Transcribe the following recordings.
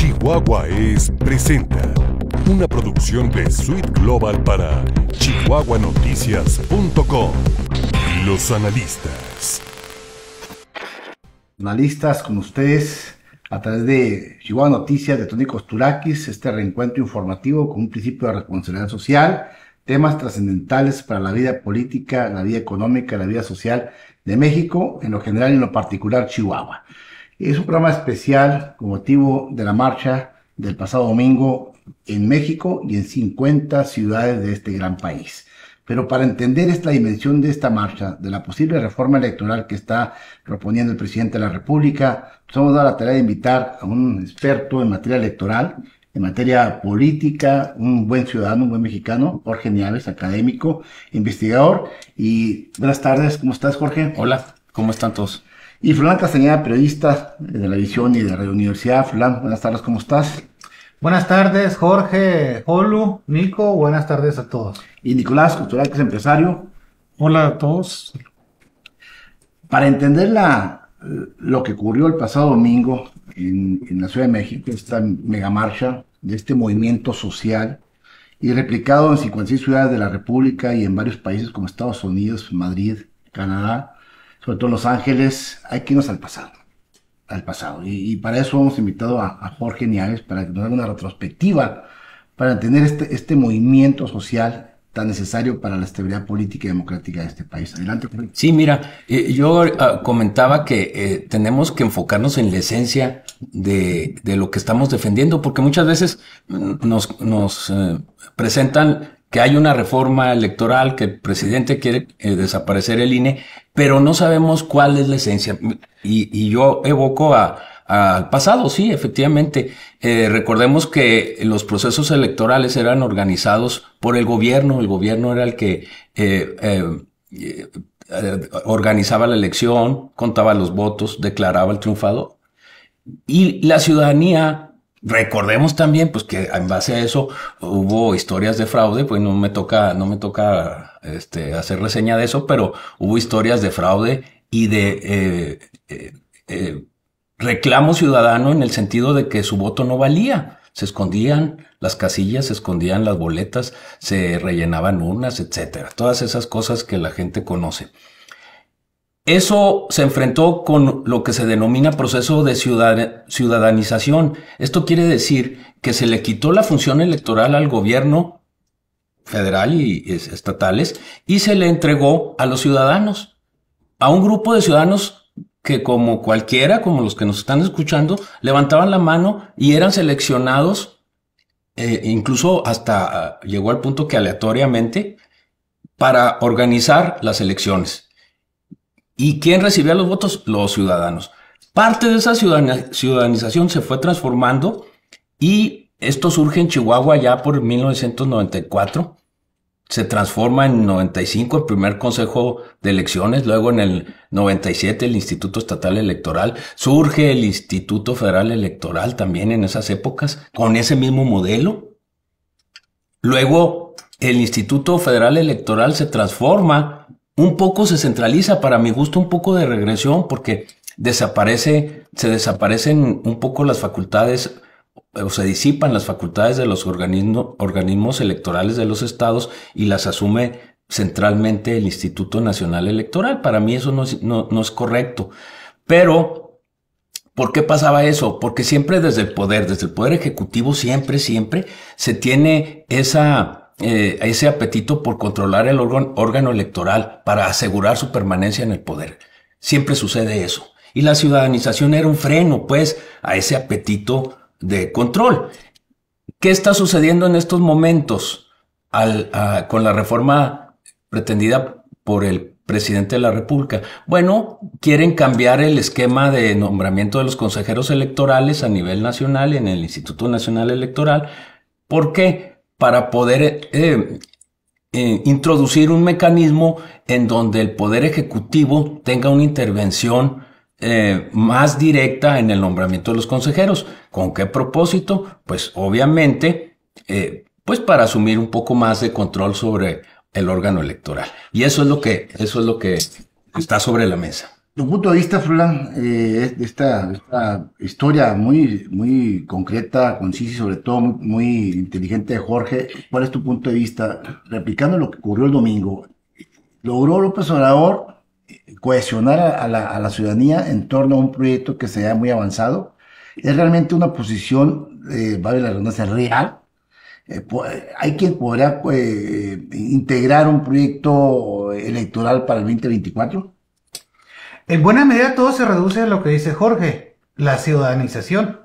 Chihuahua es presenta una producción de Sweet Global para chihuahuanoticias.com. Los analistas. Analistas con ustedes a través de Chihuahua Noticias de Tony Costurakis, este reencuentro informativo con un principio de responsabilidad social, temas trascendentales para la vida política, la vida económica, la vida social de México, en lo general y en lo particular Chihuahua. Es un programa especial con motivo de la marcha del pasado domingo en México y en 50 ciudades de este gran país. Pero para entender esta dimensión de esta marcha, de la posible reforma electoral que está proponiendo el presidente de la República, nos hemos dado la tarea de invitar a un experto en materia electoral, en materia política, un buen ciudadano, un buen mexicano, Jorge Nieves, académico, investigador. Y buenas tardes, ¿cómo estás, Jorge? Hola, ¿cómo están todos? Y Fulán Castañeda, periodista de la Visión y de Radio Universidad. Fulán, buenas tardes, ¿cómo estás? Buenas tardes, Jorge, Olu, Nico, buenas tardes a todos. Y Nicolás Cultural, que es empresario. Hola a todos. Para entender la, lo que ocurrió el pasado domingo en, la Ciudad de México, esta mega marcha de este movimiento social y replicado en 56 ciudades de la República y en varios países como Estados Unidos, Madrid, Canadá, sobre todo Los Ángeles, hay que irnos al pasado. Al pasado. Y, para eso hemos invitado a, Jorge Niaves para que nos haga una retrospectiva, para tener este, este movimiento social tan necesario para la estabilidad política y democrática de este país. Adelante. Sí, mira, eh, yo ah, comentaba que eh, tenemos que enfocarnos en la esencia de, lo que estamos defendiendo, porque muchas veces nos, nos eh, presentan que hay una reforma electoral, que el presidente quiere desaparecer el INE, pero no sabemos cuál es la esencia. Y, yo evoco al pasado, sí, efectivamente. Eh, recordemos que los procesos electorales eran organizados por el gobierno, el gobierno era el que eh, eh, organizaba la elección, contaba los votos, declaraba el triunfado. Y la ciudadanía Recordemos también, pues que en base a eso hubo historias de fraude, pues no me toca, no me toca este, hacer reseña de eso, pero hubo historias de fraude y de eh, eh, eh, reclamo ciudadano en el sentido de que su voto no valía. Se escondían las casillas, se escondían las boletas, se rellenaban urnas, etcétera. Todas esas cosas que la gente conoce. Eso se enfrentó con lo que se denomina proceso de ciudadanización. Esto quiere decir que se le quitó la función electoral al gobierno federal y estatales y se le entregó a los ciudadanos, a un grupo de ciudadanos que como cualquiera, como los que nos están escuchando, levantaban la mano y eran seleccionados, eh, incluso hasta ah, llegó al punto que aleatoriamente, para organizar las elecciones. ¿Y quién recibía los votos? Los ciudadanos. Parte de esa ciudadanización se fue transformando y esto surge en Chihuahua ya por 1994. Se transforma en 95 el primer consejo de elecciones, luego en el 97 el Instituto Estatal Electoral, surge el Instituto Federal Electoral también en esas épocas con ese mismo modelo. Luego el Instituto Federal Electoral se transforma un poco se centraliza, para mi gusto, un poco de regresión, porque desaparece, se desaparecen un poco las facultades o se disipan las facultades de los organismos electorales de los estados y las asume centralmente el Instituto Nacional Electoral. Para mí eso no es correcto. Pero, ¿por qué pasaba eso? Porque siempre desde el poder, desde el poder ejecutivo, siempre, siempre se tiene esa eh, ese apetito por controlar el órgano, electoral para asegurar su permanencia en el poder. Siempre sucede eso. Y la ciudadanización era un freno, pues, a ese apetito de control. ¿Qué está sucediendo en estos momentos con la reforma pretendida por el presidente de la República? Bueno, quieren cambiar el esquema de nombramiento de los consejeros electorales a nivel nacional en el Instituto Nacional Electoral. ¿Por qué? para poder eh, eh, introducir un mecanismo en donde el Poder Ejecutivo tenga una intervención eh, más directa en el nombramiento de los consejeros. ¿Con qué propósito? Pues obviamente, pues para asumir un poco más de control sobre el órgano electoral. Y eso es lo que, eso es lo que está sobre la mesa. Tu punto de vista, Fulan, eh, de esta, historia muy, muy concreta, concisa y sobre todo muy, inteligente de Jorge, ¿cuál es tu punto de vista? Replicando lo que ocurrió el domingo, ¿logró López Obrador eh, cohesionar a la, ciudadanía en torno a un proyecto que se haya muy avanzado? ¿Es realmente una posición, eh, vale la redundancia, real? Eh, eh, hay quien podrá integrar un proyecto electoral para el 2024? En buena medida todo se reduce a lo que dice Jorge, la ciudadanización.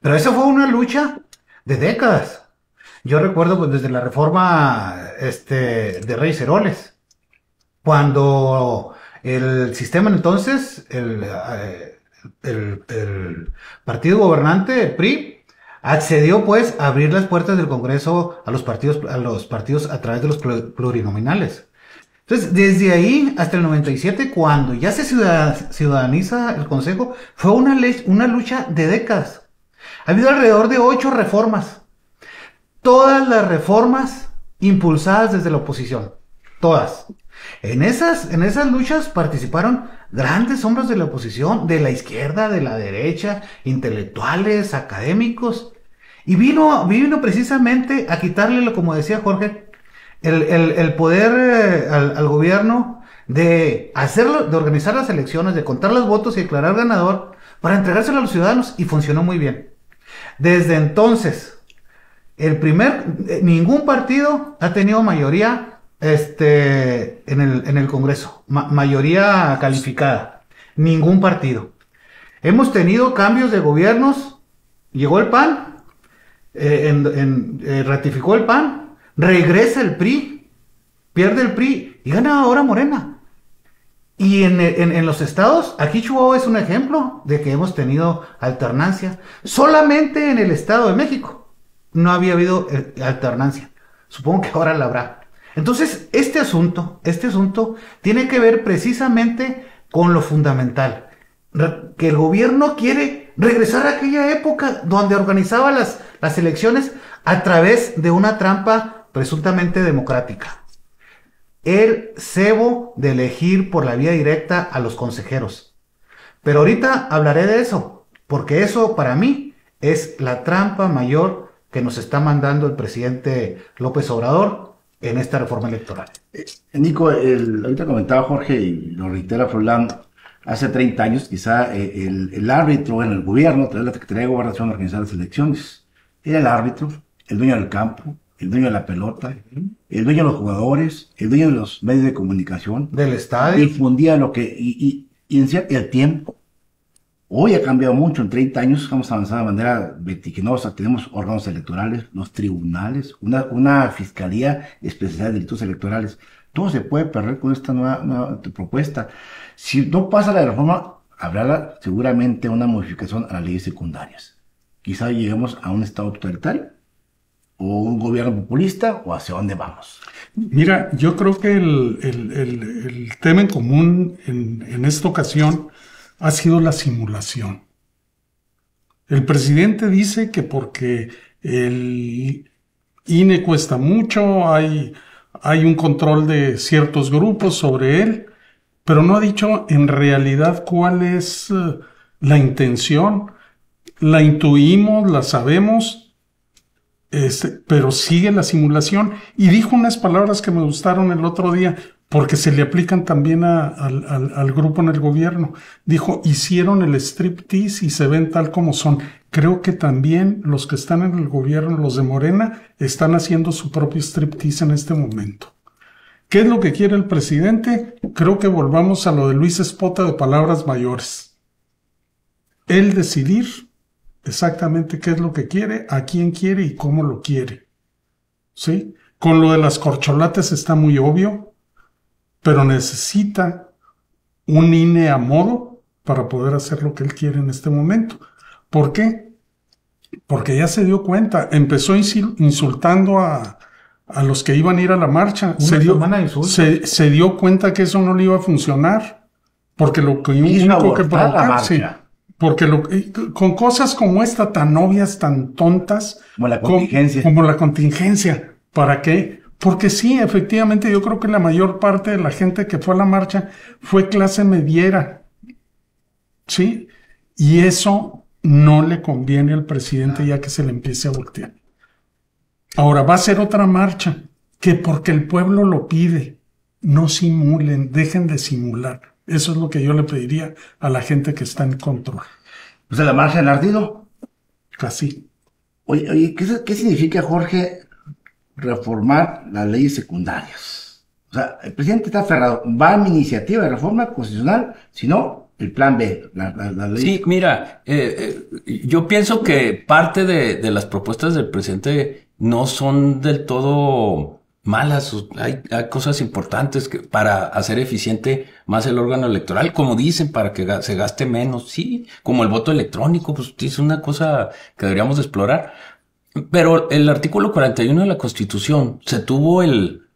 Pero eso fue una lucha de décadas. Yo recuerdo pues, desde la reforma este, de Rey Ceroles, cuando el sistema entonces, el, eh, partido gobernante, PRI, accedió pues a abrir las puertas del Congreso a los partidos, a los partidos a través de los plurinominales. Entonces, desde ahí hasta el 97, cuando ya se ciudadaniza el Consejo, fue una, lucha de décadas. Ha habido alrededor de ocho reformas. Todas las reformas impulsadas desde la oposición. Todas. En esas, en esas luchas participaron grandes hombres de la oposición, de la izquierda, de la derecha, intelectuales, académicos. Y vino, vino precisamente a quitarle, lo como decía Jorge, el, poder eh, al, gobierno de hacerlo, de organizar las elecciones, de contar los votos y declarar ganador para entregárselo a los ciudadanos y funcionó muy bien. Desde entonces, el primer, eh, ningún partido ha tenido mayoría este, en, el, Congreso, mayoría calificada, ningún partido. Hemos tenido cambios de gobiernos, llegó el PAN, eh, ratificó el PAN, Regresa el PRI, pierde el PRI y gana ahora Morena. Y en, los estados, aquí Chihuahua es un ejemplo de que hemos tenido alternancia. Solamente en el Estado de México no había habido eh, alternancia. Supongo que ahora la habrá. Entonces, este asunto, este asunto tiene que ver precisamente con lo fundamental. Que el gobierno quiere regresar a aquella época donde organizaba las, las elecciones a través de una trampa presuntamente democrática. El cebo de elegir por la vía directa a los consejeros. Pero ahorita hablaré de eso, porque eso para mí es la trampa mayor que nos está mandando el presidente López Obrador en esta reforma electoral. Eh, Nico, ahorita comentaba Jorge y lo reitera Fulano hace 30 años quizá eh, el, árbitro en el gobierno, la Secretaría de Gobernación organizar las elecciones, era el árbitro, el dueño del campo, el dueño de la pelota, el dueño de los jugadores, el dueño de los medios de comunicación. Del estadio. Difundía lo que, y, en cierto, el tiempo. Hoy ha cambiado mucho, en 30 años estamos avanzado de manera vertiginosa, tenemos órganos electorales, los tribunales, una, una fiscalía especial de delitos electorales. Todo se puede perder con esta nueva, nueva propuesta. Si no pasa la reforma, habrá seguramente una modificación a las leyes secundarias. Quizá lleguemos a un estado totalitario o un gobierno populista o hacia dónde vamos? Mira, yo creo que el, tema en común en, esta ocasión ha sido la simulación. El presidente dice que porque el INE cuesta mucho, hay, hay un control de ciertos grupos sobre él, pero no ha dicho en realidad cuál es eh, la intención. La intuimos, la sabemos, este, pero sigue la simulación. Y dijo unas palabras que me gustaron el otro día, porque se le aplican también al, al, grupo en el gobierno. Dijo, hicieron el striptease y se ven tal como son. Creo que también los que están en el gobierno, los de Morena, están haciendo su propio striptease en este momento. ¿Qué es lo que quiere el presidente? Creo que volvamos a lo de Luis Espota de palabras mayores. Él decidir exactamente qué es lo que quiere, a quién quiere y cómo lo quiere. ¿Sí? Con lo de las corcholates está muy obvio, pero necesita un INE a modo para poder hacer lo que él quiere en este momento. ¿Por qué? Porque ya se dio cuenta, empezó insultando a, a los que iban a ir a la marcha. Se dio, se, dio, cuenta que eso no le iba a funcionar, porque lo que único que provocar, porque eh, con cosas como esta, tan obvias, tan tontas. Como la contingencia. Como, como la contingencia. ¿Para qué? Porque sí, efectivamente, yo creo que la mayor parte de la gente que fue a la marcha fue clase mediera. ¿Sí? Y eso no le conviene al presidente ya que se le empiece a voltear. Ahora va a ser otra marcha, que porque el pueblo lo pide, no simulen, dejen de simular. Eso es lo que yo le pediría a la gente que está en control. Usted pues la marcha en ardido. Casi. Oye, oye ¿qué, significa, Jorge, reformar las leyes secundarias? O sea, el presidente está aferrado. Va a mi iniciativa de reforma constitucional, si no, el plan B, la, ley. Sí, mira, eh, eh, yo pienso que parte de las propuestas del presidente no son del todo malas, hay, hay, cosas importantes que, para hacer eficiente más el órgano electoral, como dicen, para que se gaste menos, sí, como el voto electrónico, pues es una cosa que deberíamos explorar. Pero el artículo 41 de la Constitución se tuvo el,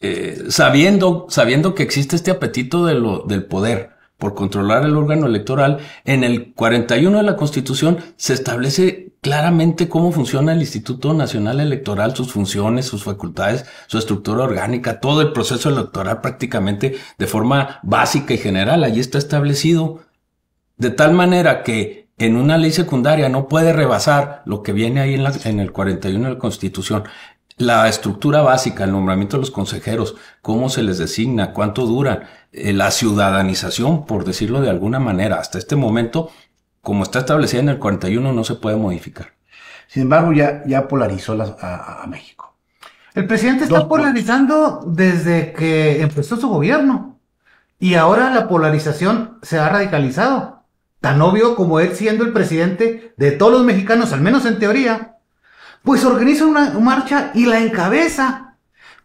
eh, sabiendo, sabiendo que existe este apetito de lo, del poder, por controlar el órgano electoral, en el 41 de la Constitución se establece claramente cómo funciona el Instituto Nacional Electoral, sus funciones, sus facultades, su estructura orgánica, todo el proceso electoral prácticamente de forma básica y general, allí está establecido. De tal manera que en una ley secundaria no puede rebasar lo que viene ahí en, en el 41 de la Constitución. La estructura básica, el nombramiento de los consejeros, cómo se les designa, cuánto dura, eh, la ciudadanización, por decirlo de alguna manera, hasta este momento, como está establecida en el 41, no se puede modificar. Sin embargo, ya, ya polarizó a, México. El presidente está polarizando desde que empezó su gobierno. Y ahora la polarización se ha radicalizado. Tan obvio como él siendo el presidente de todos los mexicanos, al menos en teoría, pues organiza una marcha y la encabeza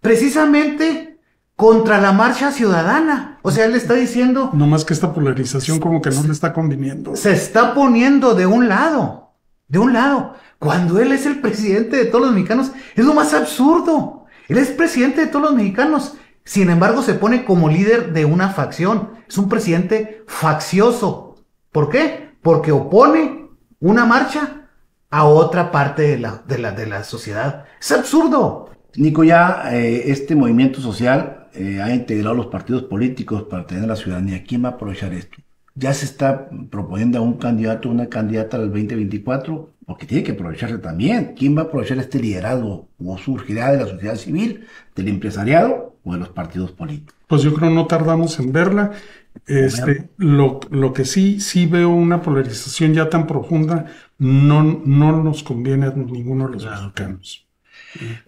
precisamente contra la marcha ciudadana. O sea, él está diciendo... No más que esta polarización como que no le está conviniendo. Se está poniendo de un lado, de un lado, cuando él es el presidente de todos los mexicanos. Es lo más absurdo. Él es presidente de todos los mexicanos. Sin embargo, se pone como líder de una facción. Es un presidente faccioso. ¿Por qué? Porque opone una marcha a otra parte de la, de la, de la sociedad. Es absurdo. Nico, ya eh, este movimiento social eh, ha integrado los partidos políticos para tener la ciudadanía. ¿Quién va a aprovechar esto? Ya se está proponiendo a un candidato, una candidata al 2024, porque tiene que aprovecharse también. ¿Quién va a aprovechar este liderazgo o surgirá de la sociedad civil, del empresariado o de los partidos políticos? Pues yo creo no tardamos en verla. Este, lo, lo que sí, sí veo una polarización ya tan profunda no, no nos conviene a ninguno de los mexicanos.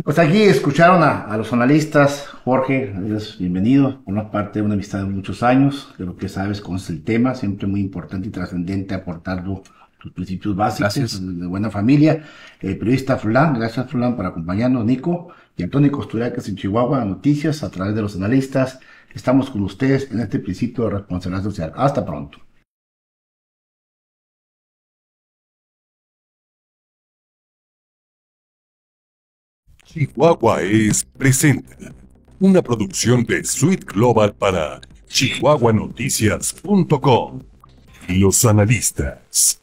Pues aquí escucharon a, los analistas, Jorge, es bienvenido, una parte de una amistad de muchos años, de lo que sabes con el tema, siempre muy importante y trascendente aportarlo tus principios básicos de buena familia. El eh, periodista Fulán, gracias Fulán por acompañarnos, Nico, y Antonio Costuriacas en Chihuahua, noticias a través de los analistas. Estamos con ustedes en este principio de responsabilidad social. Hasta pronto. Chihuahua es presenta una producción de Sweet Global para chihuahuanoticias.com. Los analistas.